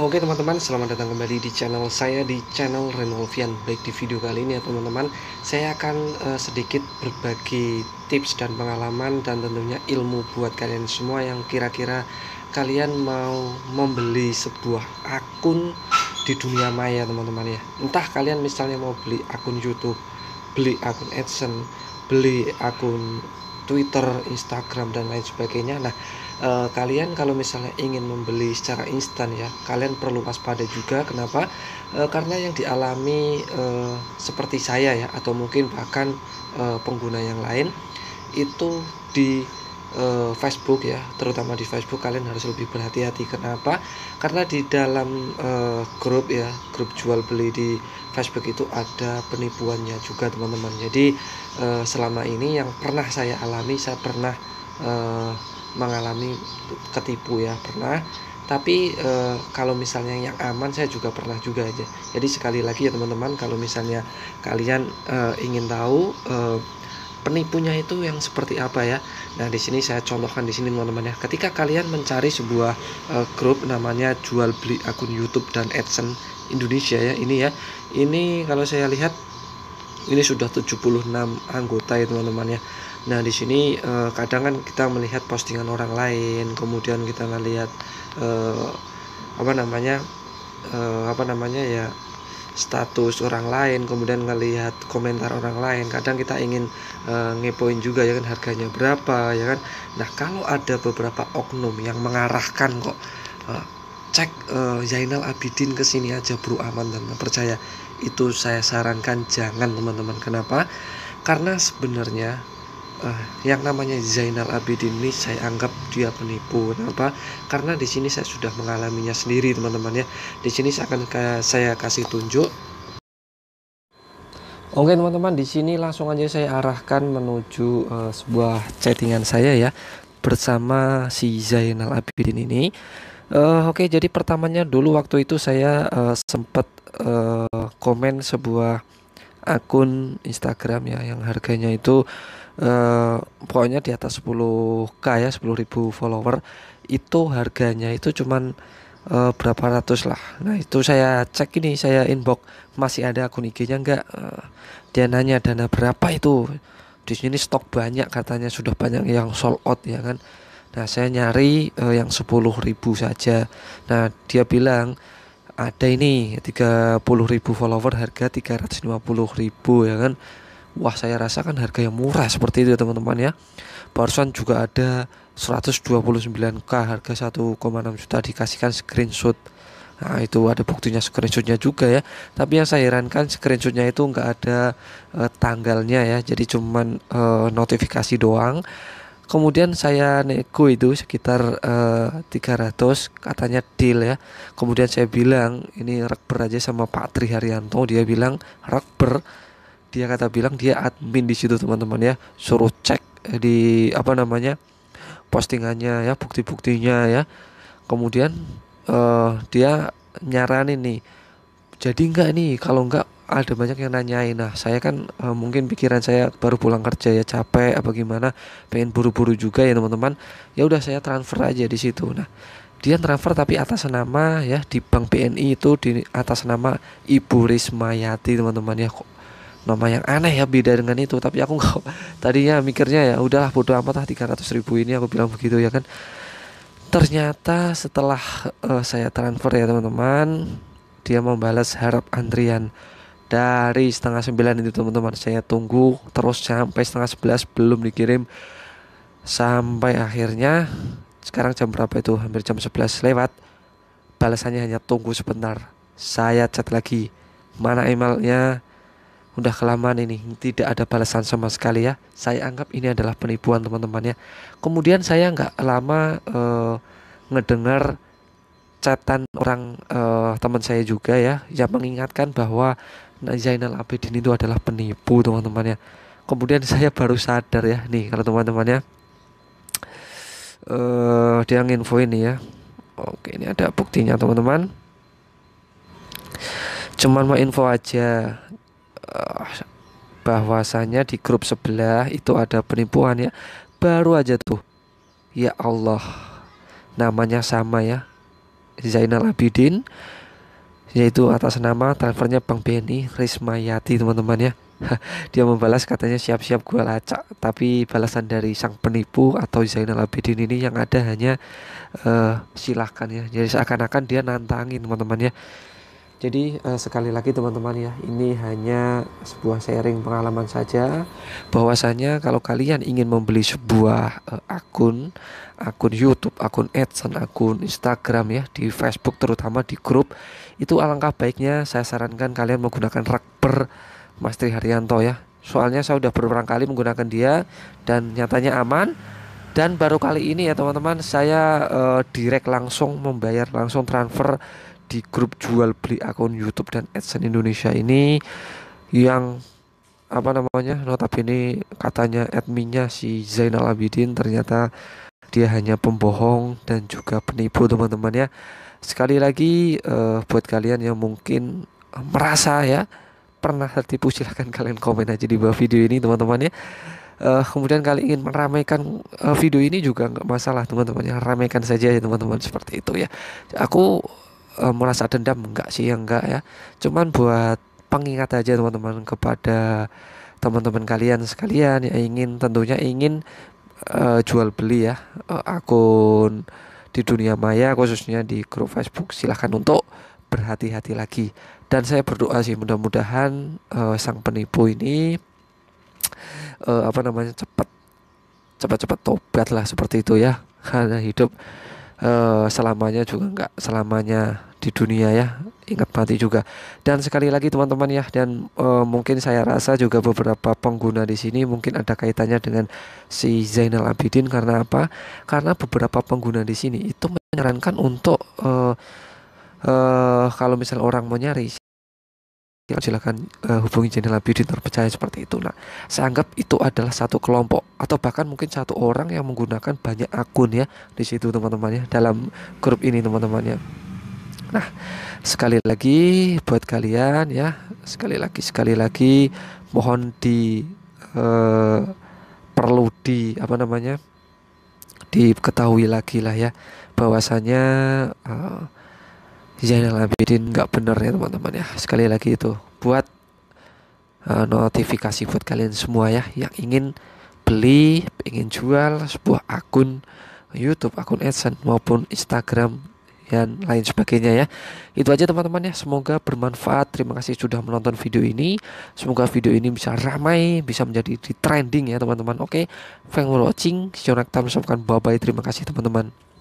Oke teman-teman, selamat datang kembali di channel saya di channel Renovian Baik di video kali ini ya teman-teman, saya akan uh, sedikit berbagi tips dan pengalaman dan tentunya ilmu buat kalian semua yang kira-kira kalian mau membeli sebuah akun di dunia maya teman-teman ya. Entah kalian misalnya mau beli akun YouTube, beli akun AdSense, beli akun Twitter, Instagram dan lain sebagainya. Nah, uh, kalian kalau misalnya ingin membeli secara instan ya kalian perlu waspada juga kenapa uh, karena yang dialami uh, seperti saya ya atau mungkin bahkan uh, pengguna yang lain itu di uh, Facebook ya terutama di Facebook kalian harus lebih berhati-hati kenapa karena di dalam uh, grup ya grup jual beli di Facebook itu ada penipuannya juga teman-teman jadi uh, selama ini yang pernah saya alami saya pernah mengalami ketipu ya pernah tapi e, kalau misalnya yang aman saya juga pernah juga aja jadi sekali lagi ya teman-teman kalau misalnya kalian e, ingin tahu e, penipunya itu yang seperti apa ya nah di sini saya contohkan di sini teman-teman ya ketika kalian mencari sebuah e, grup namanya jual beli akun YouTube dan AdSense Indonesia ya ini ya ini kalau saya lihat ini sudah 76 anggota ya teman-teman ya Nah di sini eh, kadang kan kita melihat postingan orang lain, kemudian kita melihat eh, apa namanya eh, apa namanya ya status orang lain, kemudian melihat komentar orang lain. Kadang kita ingin eh, ngepoin juga ya kan harganya berapa ya kan. Nah kalau ada beberapa oknum yang mengarahkan kok. Eh, cek uh, Zainal Abidin kesini aja Bro aman dan percaya itu saya sarankan jangan teman-teman kenapa karena sebenarnya uh, yang namanya Zainal Abidin ini saya anggap dia penipu. Kenapa? Karena di sini saya sudah mengalaminya sendiri, teman-teman ya. Di sini saya akan saya kasih tunjuk Oke teman-teman, di sini langsung aja saya arahkan menuju uh, sebuah chattingan saya ya bersama si Zainal Abidin ini. Uh, Oke, okay, jadi pertamanya dulu waktu itu saya uh, sempat uh, komen sebuah akun Instagram ya yang harganya itu uh, pokoknya di atas 10k ya 10.000 follower itu harganya itu cuman uh, berapa ratus lah nah itu saya cek ini saya inbox masih ada akun IG-nya enggak uh, eh, dia nanya dana berapa itu di sini stok banyak katanya sudah banyak yang sold out ya kan nah saya nyari uh, yang 10.000 saja nah dia bilang ada ini 30.000 follower harga 350.000 ya kan wah saya rasakan harga yang murah seperti itu ya, teman-teman ya barusan juga ada 129k harga 1,6 juta dikasihkan screenshot Nah itu ada buktinya screenshotnya juga ya Tapi yang saya herankan screenshotnya itu nggak ada eh, tanggalnya ya Jadi cuman eh, notifikasi doang kemudian saya nego itu sekitar uh, eh, 300 katanya deal ya kemudian saya bilang ini rekber aja sama Pak Tri Haryanto dia bilang rekber dia kata bilang dia admin di situ teman-teman ya suruh cek di apa namanya postingannya ya bukti-buktinya ya kemudian uh, dia nyaranin nih jadi enggak nih kalau enggak ada banyak yang nanyain nah saya kan uh, mungkin pikiran saya baru pulang kerja ya capek apa gimana pengen buru-buru juga ya teman-teman ya udah saya transfer aja di situ nah dia transfer tapi atas nama ya di bank BNI itu di atas nama Ibu Rismayati teman-teman ya kok nama yang aneh ya beda dengan itu tapi aku nggak tadinya mikirnya ya udahlah bodo amat lah 300 ribu ini aku bilang begitu ya kan ternyata setelah uh, saya transfer ya teman-teman dia membalas harap antrian dari setengah sembilan itu teman-teman saya tunggu terus sampai setengah sebelas belum dikirim sampai akhirnya sekarang jam berapa itu hampir jam sebelas lewat balasannya hanya tunggu sebentar saya chat lagi mana emailnya udah kelamaan ini tidak ada balasan sama sekali ya saya anggap ini adalah penipuan teman temannya kemudian saya nggak lama eh, ngedengar catatan orang uh, teman saya juga ya yang hmm. mengingatkan bahwa nah, Zainal Abidin itu adalah penipu teman-teman ya kemudian saya baru sadar ya nih kalau teman-teman ya uh, dia nginfo ini ya oke ini ada buktinya teman-teman cuman mau info aja uh, bahwasanya di grup sebelah itu ada penipuan ya baru aja tuh ya Allah namanya sama ya Zainal Abidin yaitu atas nama transfernya Bang Beni Rismayati teman-teman ya dia membalas katanya siap-siap gue lacak tapi balasan dari sang penipu atau Zainal Abidin ini yang ada hanya uh, silahkan ya jadi seakan-akan dia nantangin teman-teman ya jadi uh, sekali lagi teman-teman ya, ini hanya sebuah sharing pengalaman saja. Bahwasanya kalau kalian ingin membeli sebuah uh, akun, akun YouTube, akun AdSense, akun Instagram ya, di Facebook terutama di grup, itu alangkah baiknya saya sarankan kalian menggunakan Rekber Mas Tri Haryanto ya. Soalnya saya sudah berulang kali menggunakan dia dan nyatanya aman. Dan baru kali ini ya teman-teman saya uh, direct langsung membayar langsung transfer di grup jual beli akun YouTube dan AdSense Indonesia ini yang apa namanya notabene katanya adminnya si Zainal Abidin ternyata dia hanya pembohong dan juga penipu teman-teman ya sekali lagi uh, buat kalian yang mungkin merasa ya pernah tertipu silahkan kalian komen aja di bawah video ini teman-teman ya uh, kemudian kalian ingin meramaikan eh, video ini juga nggak masalah teman-teman ya ramaikan saja ya teman-teman seperti itu ya aku e, merasa dendam enggak sih enggak ya cuman buat pengingat aja teman-teman kepada teman-teman kalian sekalian yang ingin tentunya ingin e, jual beli ya e, akun di dunia maya khususnya di grup Facebook silahkan untuk berhati-hati lagi dan saya berdoa sih mudah-mudahan e, sang penipu ini e, apa namanya cepat cepat-cepat tobat lah seperti itu ya karena hidup Eh, selamanya juga enggak selamanya di dunia ya ingat mati juga dan sekali lagi teman-teman ya dan e, mungkin saya rasa juga beberapa pengguna di sini mungkin ada kaitannya dengan si Zainal Abidin karena apa karena beberapa pengguna di sini itu menyarankan untuk e, e, kalau misal orang mau nyari ya silahkan uh, eh, hubungi channel Beauty terpercaya seperti itu. Nah, saya anggap itu adalah satu kelompok atau bahkan mungkin satu orang yang menggunakan banyak akun ya di situ teman-temannya dalam grup ini teman-temannya. Nah, sekali lagi buat kalian ya, sekali lagi sekali lagi mohon di uh, perlu di apa namanya diketahui lagi lah ya bahwasanya uh, Zainal Abidin nggak bener ya teman-teman ya sekali lagi itu buat uh, notifikasi buat kalian semua ya yang ingin beli ingin jual sebuah akun YouTube akun AdSense maupun Instagram dan lain sebagainya ya itu aja teman-teman ya semoga bermanfaat terima kasih sudah menonton video ini semoga video ini bisa ramai bisa menjadi di trending ya teman-teman oke thank for watching see you bye bye terima kasih teman-teman